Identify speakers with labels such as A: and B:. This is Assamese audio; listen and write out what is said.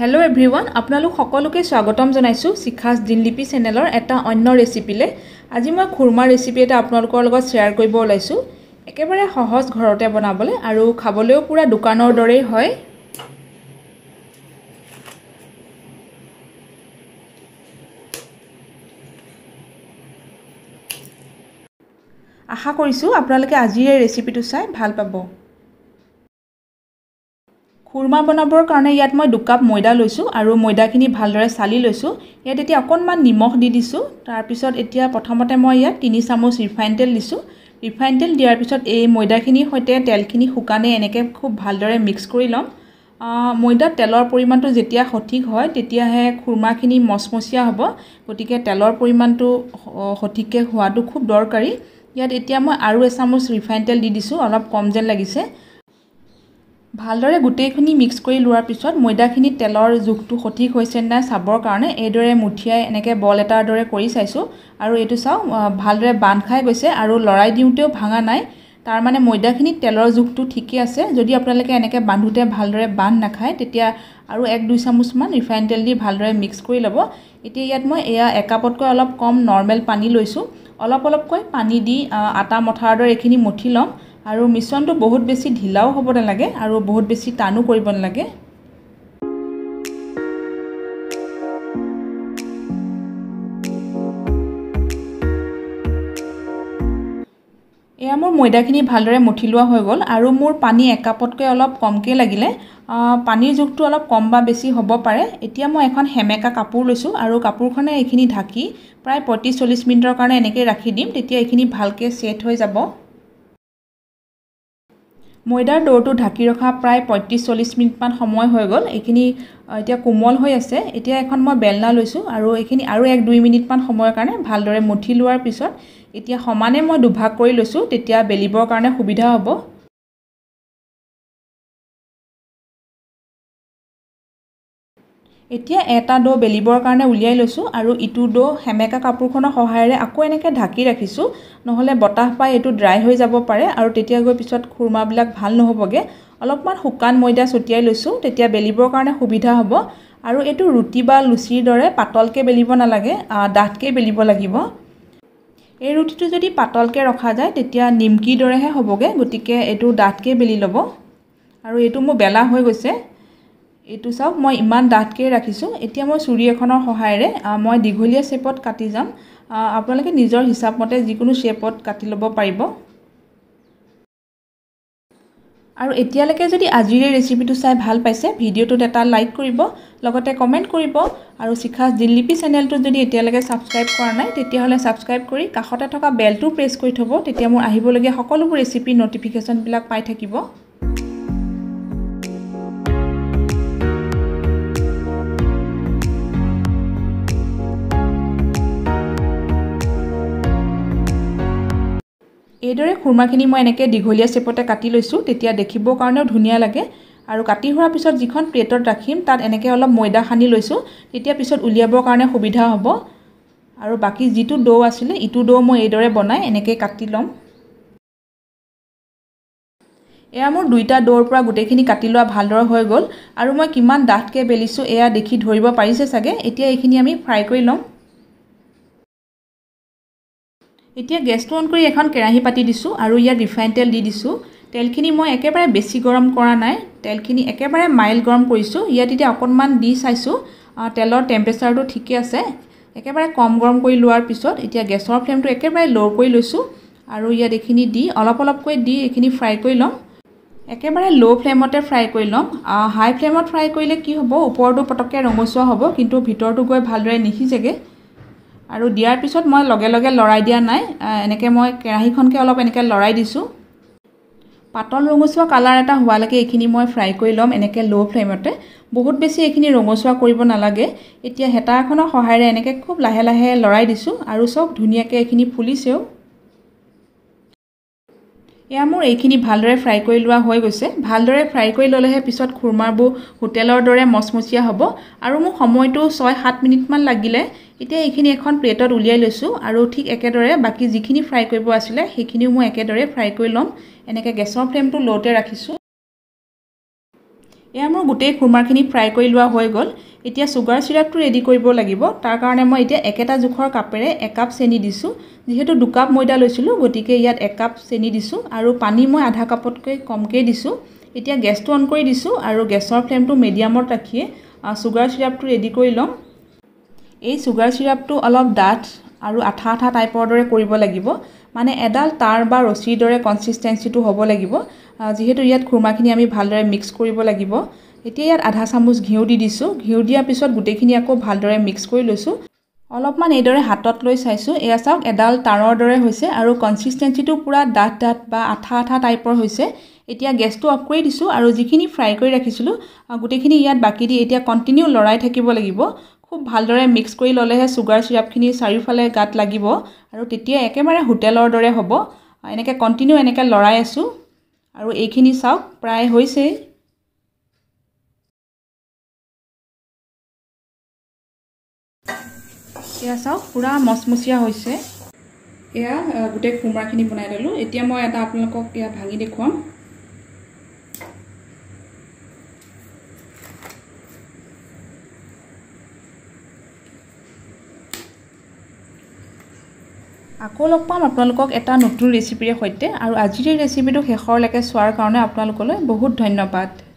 A: হেল্ল' এভৰিৱান আপোনালোক সকলোকে স্বাগতম জনাইছোঁ শিখাছ দিনলিপি চেনেলৰ এটা অন্য ৰেচিপিলৈ আজি মই খুৰমা ৰেচিপি এটা আপোনালোকৰ লগত শ্বেয়াৰ কৰিব ওলাইছোঁ একেবাৰে সহজ ঘৰতে বনাবলৈ আৰু খাবলৈও পূৰা দোকানৰ দৰেই হয় আশা কৰিছোঁ আপোনালোকে আজিৰ এই ৰেচিপিটো চাই ভাল পাব খুৰমা বনাবৰ কাৰণে ইয়াত মই দুকাপ ময়দা লৈছোঁ আৰু ময়দাখিনি ভালদৰে চালি লৈছোঁ ইয়াত এতিয়া অকণমান নিমখ দি দিছোঁ তাৰপিছত এতিয়া প্ৰথমতে মই ইয়াত তিনি চামুচ ৰিফাইন তেল দিছোঁ ৰিফাইন তেল দিয়াৰ পিছত এই ময়দাখিনিৰ সৈতে তেলখিনি শুকানে এনেকৈ খুব ভালদৰে মিক্স কৰি ল'ম ময়দাত তেলৰ পৰিমাণটো যেতিয়া সঠিক হয় তেতিয়াহে খুৰমাখিনি মচমচীয়া হ'ব গতিকে তেলৰ পৰিমাণটো সঠিককৈ হোৱাটো খুব দৰকাৰী ইয়াত এতিয়া মই আৰু এচামুচ ৰিফাইন তেল দি দিছোঁ অলপ কম যেন লাগিছে ভালদৰে গোটেইখিনি মিক্স কৰি লোৱাৰ পিছত ময়দাখিনিত তেলৰ জোখটো সঠিক হৈছে নাই চাবৰ কাৰণে এইদৰে মুঠিয়াই এনেকৈ বল এটাৰ দৰে কৰি চাইছোঁ আৰু এইটো চাওঁ ভালদৰে বান্ধ খাই গৈছে আৰু লৰাই দিওঁতেও ভাঙা নাই তাৰমানে ময়দাখিনিত তেলৰ জোখটো ঠিকে আছে যদি আপোনালোকে এনেকৈ বান্ধোতে ভালদৰে বান্ধ নাখায় তেতিয়া আৰু এক দুই চামুচমান ৰিফাইন তেল দি ভালদৰে মিক্স কৰি ল'ব এতিয়া ইয়াত মই এয়া একাপতকৈ অলপ কম নৰ্মেল পানী লৈছোঁ অলপ অলপকৈ পানী দি আটা মঠাৰ দৰে এইখিনি মঠি ল'ম আৰু মিশ্ৰণটো বহুত বেছি ঢিলাও হ'ব নালাগে আৰু বহুত বেছি টানো কৰিব নালাগে এয়া মোৰ ময়দাখিনি ভালদৰে মঠি লোৱা হৈ গ'ল আৰু মোৰ পানী একাপতকৈ অলপ কমকৈ লাগিলে পানীৰ জোখটো অলপ কম বা বেছি হ'ব পাৰে এতিয়া মই এখন সেমেকা কাপোৰ লৈছোঁ আৰু কাপোৰখনে এইখিনি ঢাকি প্ৰায় পঁয়ত্ৰিছ চল্লিছ মিনিটৰ কাৰণে এনেকৈ ৰাখি দিম তেতিয়া এইখিনি ভালকৈ ছেট হৈ যাব ময়দাৰ দৌৰটো ঢাকি ৰখা প্ৰায় পঁয়ত্ৰিছ চল্লিছ মিনিটমান সময় হৈ গ'ল এইখিনি এতিয়া কোমল হৈ আছে এতিয়া এখন মই বেলনা লৈছোঁ আৰু এইখিনি আৰু এক দুই মিনিটমান সময়ৰ কাৰণে ভালদৰে মঠি লোৱাৰ পিছত এতিয়া সমানে মই দুভাগ কৰি লৈছোঁ তেতিয়া বেলিবৰ কাৰণে সুবিধা হ'ব এতিয়া এটা ডো বেলিবৰ কাৰণে উলিয়াই লৈছোঁ আৰু ইটো ডো সেমেকা কাপোৰখনৰ সহায়েৰে আকৌ এনেকৈ ঢাকি ৰাখিছোঁ নহ'লে বতাহ পাই এইটো ড্ৰাই হৈ যাব পাৰে আৰু তেতিয়া গৈ পিছত খুৰমাবিলাক ভাল নহ'বগৈ অলপমান শুকান ময়দা ছটিয়াই লৈছোঁ তেতিয়া বেলিবৰ কাৰণে সুবিধা হ'ব আৰু এইটো ৰুটি বা লুচিৰ দৰে পাতলকৈ বেলিব নালাগে ডাঠকৈ বেলিব লাগিব এই ৰুটিটো যদি পাতলকৈ ৰখা যায় তেতিয়া নিমকিৰ দৰেহে হ'বগৈ গতিকে এইটো ডাঠকৈ বেলি ল'ব আৰু এইটো মোৰ বেলা হৈ গৈছে এইটো চাওক মই ইমান ডাঠকৈ ৰাখিছোঁ এতিয়া মই চুৰি এখনৰ সহায়েৰে মই দীঘলীয়া শ্বেপত কাটি যাম আপোনালোকে নিজৰ হিচাপমতে যিকোনো শ্বেপত কাটি ল'ব পাৰিব আৰু এতিয়ালৈকে যদি আজিৰ ৰেচিপিটো চাই ভাল পাইছে ভিডিঅ'টোত এটা লাইক কৰিব লগতে কমেণ্ট কৰিব আৰু শিখাছ দিল্লীপি চেনেলটো যদি এতিয়ালৈকে ছাবস্ক্ৰাইব কৰা নাই তেতিয়াহ'লে ছাবস্ক্ৰাইব কৰি কাষতে থকা বেলটো প্ৰেছ কৰি থ'ব তেতিয়া মোৰ আহিবলগীয়া সকলোবোৰ ৰেচিপি নটিফিকেশ্যনবিলাক পাই থাকিব এইদৰে খুৰমাখিনি মই এনেকৈ দীঘলীয়া চেপতে কাটি লৈছোঁ তেতিয়া দেখিবৰ কাৰণেও ধুনীয়া লাগে আৰু কাটি হোৱাৰ পিছত যিখন প্লেটত ৰাখিম তাত এনেকৈ অলপ ময়দা সানি লৈছোঁ তেতিয়া পিছত উলিয়াবৰ কাৰণে সুবিধা হ'ব আৰু বাকী যিটো ডৌ আছিলে ইটো ডৌ মই এইদৰে বনাই এনেকৈ কাটি ল'ম এয়া মোৰ দুইটা ডৌৰ পৰা গোটেইখিনি কাটি লোৱা ভালদৰে হৈ গ'ল আৰু মই কিমান ডাঠকৈ বেলিছোঁ এয়া দেখি ধৰিব পাৰিছে চাগে এতিয়া এইখিনি আমি ফ্ৰাই কৰি ল'ম এতিয়া গেছটো অন কৰি এখন কেৰাহী পাতি দিছোঁ আৰু ইয়াত ৰিফাইন তেল দি দিছোঁ তেলখিনি মই একেবাৰে বেছি গৰম কৰা নাই তেলখিনি একেবাৰে মাইল্ড গৰম কৰিছোঁ ইয়াত এতিয়া অকণমান দি চাইছোঁ তেলৰ টেম্পেচাৰটো ঠিকে আছে একেবাৰে কম গৰম কৰি লোৱাৰ পিছত এতিয়া গেছৰ ফ্লেমটো একেবাৰে ল' কৰি লৈছোঁ আৰু ইয়াত এইখিনি দি অলপ অলপকৈ দি এইখিনি ফ্ৰাই কৰি ল'ম একেবাৰে ল' ফ্লেমতে ফ্ৰাই কৰি ল'ম হাই ফ্লেমত ফ্ৰাই কৰিলে কি হ'ব ওপৰটো পটককৈ ৰঙচুৱা হ'ব কিন্তু ভিতৰটো গৈ ভালদৰে নিসিজেগৈ আৰু দিয়াৰ পিছত মই লগে লগে লৰাই দিয়া নাই এনেকৈ মই কেৰাহীখনকে অলপ এনেকৈ লৰাই দিছোঁ পাতল ৰঙচুৱা কালাৰ এটা হোৱালৈকে এইখিনি মই ফ্ৰাই কৰি ল'ম এনেকৈ ল' ফ্লেমতে বহুত বেছি এইখিনি ৰঙচুৱা কৰিব নালাগে এতিয়া হেতা এখনৰ সহায়েৰে এনেকৈ খুব লাহে লাহে লৰাই দিছোঁ আৰু চব ধুনীয়াকৈ এইখিনি ফুলিছেও এয়া মোৰ এইখিনি ভালদৰে ফ্ৰাই কৰি লোৱা হৈ গৈছে ভালদৰে ফ্ৰাই কৰি ল'লেহে পিছত খুৰমাবোৰ হোটেলৰ দৰে মচমচীয়া হ'ব আৰু মোৰ সময়টো ছয় সাত মিনিটমান লাগিলে এতিয়া এইখিনি এখন প্লেটত উলিয়াই লৈছোঁ আৰু ঠিক একেদৰে বাকী যিখিনি ফ্ৰাই কৰিব আছিলে সেইখিনিও মই একেদৰে ফ্ৰাই কৰি ল'ম এনেকৈ গেছৰ ফ্লেমটো ল'তে ৰাখিছোঁ এয়া মোৰ গোটেই খুৰমাখিনি ফ্ৰাই কৰি লোৱা হৈ গ'ল এতিয়া চুগাৰ চিৰাপটো ৰেডি কৰিব লাগিব তাৰ কাৰণে মই এতিয়া একেটা জোখৰ কাপেৰে একাপ চেনি দিছোঁ যিহেতু দুকাপ ময়দা লৈছিলোঁ গতিকে ইয়াত একাপ চেনি দিছোঁ আৰু পানী মই আধা কাপতকৈ কমকৈ দিছোঁ এতিয়া গেছটো অন কৰি দিছোঁ আৰু গেছৰ ফ্লেমটো মিডিয়ামত ৰাখিয়ে চুগাৰ চিৰাপটো ৰেডি কৰি ল'ম এই চুগাৰ চিৰাপটো অলপ ডাঠ আৰু আঠা আঠা টাইপৰ দৰে কৰিব লাগিব মানে এডাল তাঁৰ বা ৰচীৰ দৰে কনচিষ্টেঞ্চিটো হ'ব লাগিব যিহেতু ইয়াত খুৰমাখিনি আমি ভালদৰে মিক্স কৰিব লাগিব এতিয়া ইয়াত আধা চামুচ ঘিউ দি দিছোঁ ঘিউ দিয়াৰ পিছত গোটেইখিনি আকৌ ভালদৰে মিক্স কৰি লৈছোঁ অলপমান এইদৰে হাতত লৈ চাইছোঁ এয়া চাওক এডাল তাঁৰৰ দৰে হৈছে আৰু কনচিষ্টেঞ্চিটো পূৰা ডাঠ ডাঠ বা আঠা আঠা টাইপৰ হৈছে এতিয়া গেছটো অফ কৰি দিছোঁ আৰু যিখিনি ফ্ৰাই কৰি ৰাখিছিলোঁ গোটেইখিনি ইয়াত বাকী দি এতিয়া কণ্টিনিউ লৰাই থাকিব লাগিব খুব ভালদৰে মিক্স কৰি ল'লেহে চুগাৰ চিৰাপখিনি চাৰিওফালে গাত লাগিব আৰু তেতিয়া একেবাৰে হোটেলৰ দৰে হ'ব এনেকৈ কণ্টিনিউ এনেকৈ লৰাই আছোঁ আৰু এইখিনি চাওক প্ৰায় হৈছেই এয়া চাওক পূৰা মচমচীয়া হৈছে এয়া গোটেই কোমোৰাখিনি বনাই ল'লোঁ এতিয়া মই এটা আপোনালোকক এয়া ভাঙি দেখুৱাম আকৌ লগ পাম আপোনালোকক এটা নতুন ৰেচিপিৰে সৈতে আৰু আজিৰ এই ৰেচিপিটো শেষৰলৈকে চোৱাৰ কাৰণে আপোনালোকলৈ বহুত ধন্যবাদ